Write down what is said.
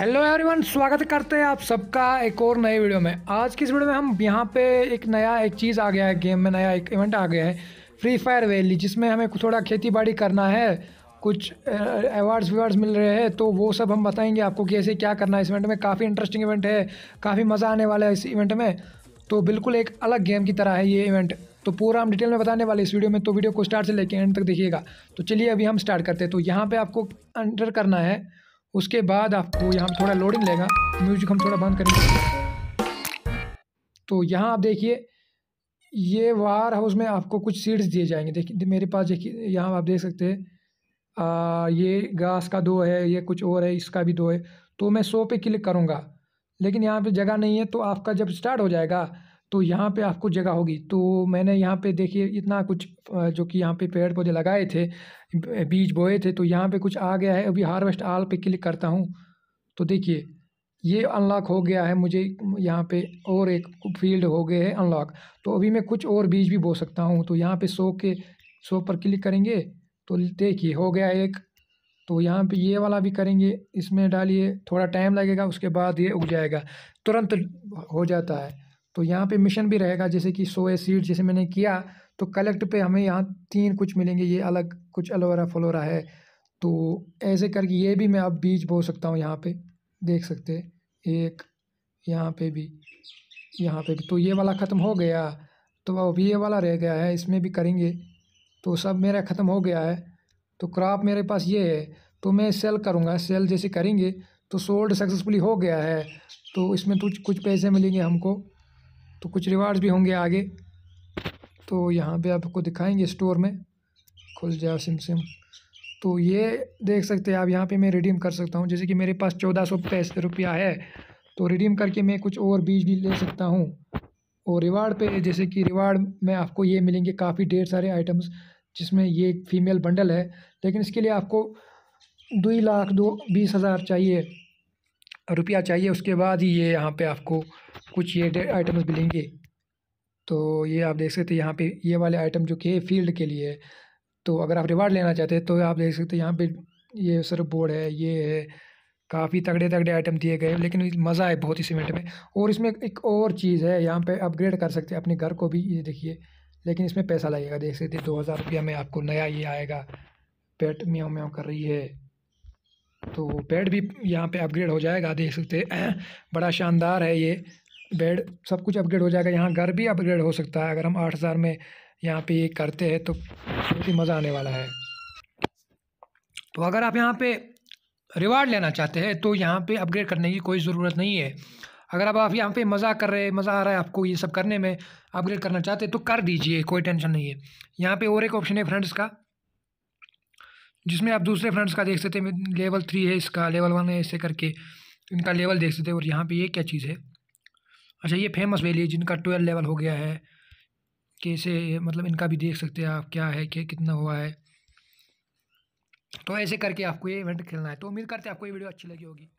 hello everyone स्वागत करते हैं आप सबका एक और नए वीडियो में आज की इस वीडियो में हम यहाँ पे एक नया एक चीज़ आ गया है गेम में नया एक इवेंट आ गया है फ्री फायर वैली जिसमें हमें थोड़ा खेती बाड़ी करना है कुछ अवार्ड्स विवार्ड्स मिल रहे हैं तो वो सब हम बताएंगे आपको कैसे क्या करना है इस इवेंट में काफ़ी इंटरेस्टिंग इवेंट है काफ़ी मज़ा आने वाला है इस इवेंट में तो बिल्कुल एक अलग गेम की तरह है ये इवेंट तो पूरा हम डिटेल में बताने वाले इस वीडियो में तो वीडियो को स्टार्ट से लेकर एंड तक देखिएगा तो चलिए अभी हम स्टार्ट करते हैं तो यहाँ पर आपको एंटर करना है उसके बाद आपको यहाँ थोड़ा लोडिंग लेगा म्यूजिक हम थोड़ा बंद करेंगे तो यहाँ आप देखिए ये वार हाउस में आपको कुछ सीड्स दिए जाएंगे देखिए मेरे पास देखिए यहाँ आप देख सकते हैं ये घास का दो है ये कुछ और है इसका भी दो है तो मैं सो पे क्लिक करूँगा लेकिन यहाँ पे जगह नहीं है तो आपका जब स्टार्ट हो जाएगा तो यहाँ पे आपको जगह होगी तो मैंने यहाँ पे देखिए इतना कुछ जो कि यहाँ पे पेड़ पौधे लगाए थे बीज बोए थे तो यहाँ पे कुछ आ गया है अभी हार्वेस्ट आल पे क्लिक करता हूँ तो देखिए ये अनलॉक हो गया है मुझे यहाँ पे और एक फील्ड हो गए है अनलॉक तो अभी मैं कुछ और बीज भी बो सकता हूँ तो यहाँ पर सो के सो पर क्लिक करेंगे तो देखिए हो गया एक तो यहाँ पे ये वाला भी करेंगे इसमें डालिए थोड़ा टाइम लगेगा उसके बाद ये उग जाएगा तुरंत हो जाता है तो यहाँ पे मिशन भी रहेगा जैसे कि सोए सीड जैसे मैंने किया तो कलेक्ट पे हमें यहाँ तीन कुछ मिलेंगे ये अलग कुछ एलोवेरा फलोरा है तो ऐसे करके ये भी मैं अब बीज बो सकता हूँ यहाँ पे देख सकते एक यहाँ पे भी यहाँ पे भी तो ये वाला ख़त्म हो गया तो अब ये वाला रह गया है इसमें भी करेंगे तो सब मेरा ख़त्म हो गया है तो क्रॉप मेरे पास ये है तो मैं सेल करूँगा सेल जैसे करेंगे तो सोल्ड सक्सेसफुली हो गया है तो इसमें कुछ कुछ पैसे मिलेंगे हमको तो कुछ रिवार्ड्स भी होंगे आगे तो यहाँ पे आपको दिखाएंगे स्टोर में खुल जाओ सिम सिम तो ये देख सकते हैं आप यहाँ पे मैं रिडीम कर सकता हूँ जैसे कि मेरे पास चौदह सौ पैसे रुपया है तो रिडीम करके मैं कुछ और बीज भी ले सकता हूँ और रिवार्ड पे जैसे कि रिवार्ड में आपको ये मिलेंगे काफ़ी ढेर सारे आइटम्स जिसमें ये फीमेल बंडल है लेकिन इसके लिए आपको दो लाख दो बीस हज़ार चाहिए रुपया चाहिए उसके बाद ही ये यहाँ पे आपको कुछ ये आइटम्स मिलेंगे तो ये आप देख सकते हैं यहाँ पे ये वाले आइटम जो कि फील्ड के लिए है तो अगर आप रिवार्ड लेना चाहते हैं तो आप देख सकते हैं यहाँ पे ये सर बोर्ड है ये है काफ़ी तगड़े तगड़े आइटम दिए गए लेकिन मज़ा है बहुत ही सीमेंट में और इसमें एक और चीज़ है यहाँ पे अपग्रेड कर सकते हैं अपने घर को भी ये देखिए लेकिन इसमें पैसा लगेगा देख सकते दो हज़ार रुपया में आपको नया ये आएगा पेट म्याओ म्याओ कर रही है तो पेट भी यहाँ पे अपग्रेड हो जाएगा देख सकते हैं बड़ा शानदार है ये बेड सब कुछ अपग्रेड हो जाएगा यहाँ घर भी अपग्रेड हो सकता है अगर हम आठ हज़ार में यहाँ पे ये करते हैं तो बहुत ही मज़ा आने वाला है तो अगर आप यहाँ पे रिवार्ड लेना चाहते हैं तो यहाँ पे अपग्रेड करने की कोई ज़रूरत नहीं है अगर अब आप यहाँ पे मज़ा कर रहे हैं मज़ा आ रहा है आपको ये सब करने में अपग्रेड करना चाहते हैं तो कर दीजिए कोई टेंशन नहीं है यहाँ पर और एक ऑप्शन है फ्रेंड्स का जिसमें आप दूसरे फ्रेंड्स का देख सकते हैं लेवल थ्री है इसका लेवल वन है ऐसे करके इनका लेवल देख सकते हैं और यहाँ पर ये क्या चीज़ है अच्छा ये फेमस वैली है जिनका ट्वेल्व लेवल हो गया है कैसे मतलब इनका भी देख सकते हैं आप क्या है क्या कितना हुआ है तो ऐसे करके आपको ये इवेंट खेलना है तो उम्मीद करते हैं आपको ये वीडियो अच्छी लगी होगी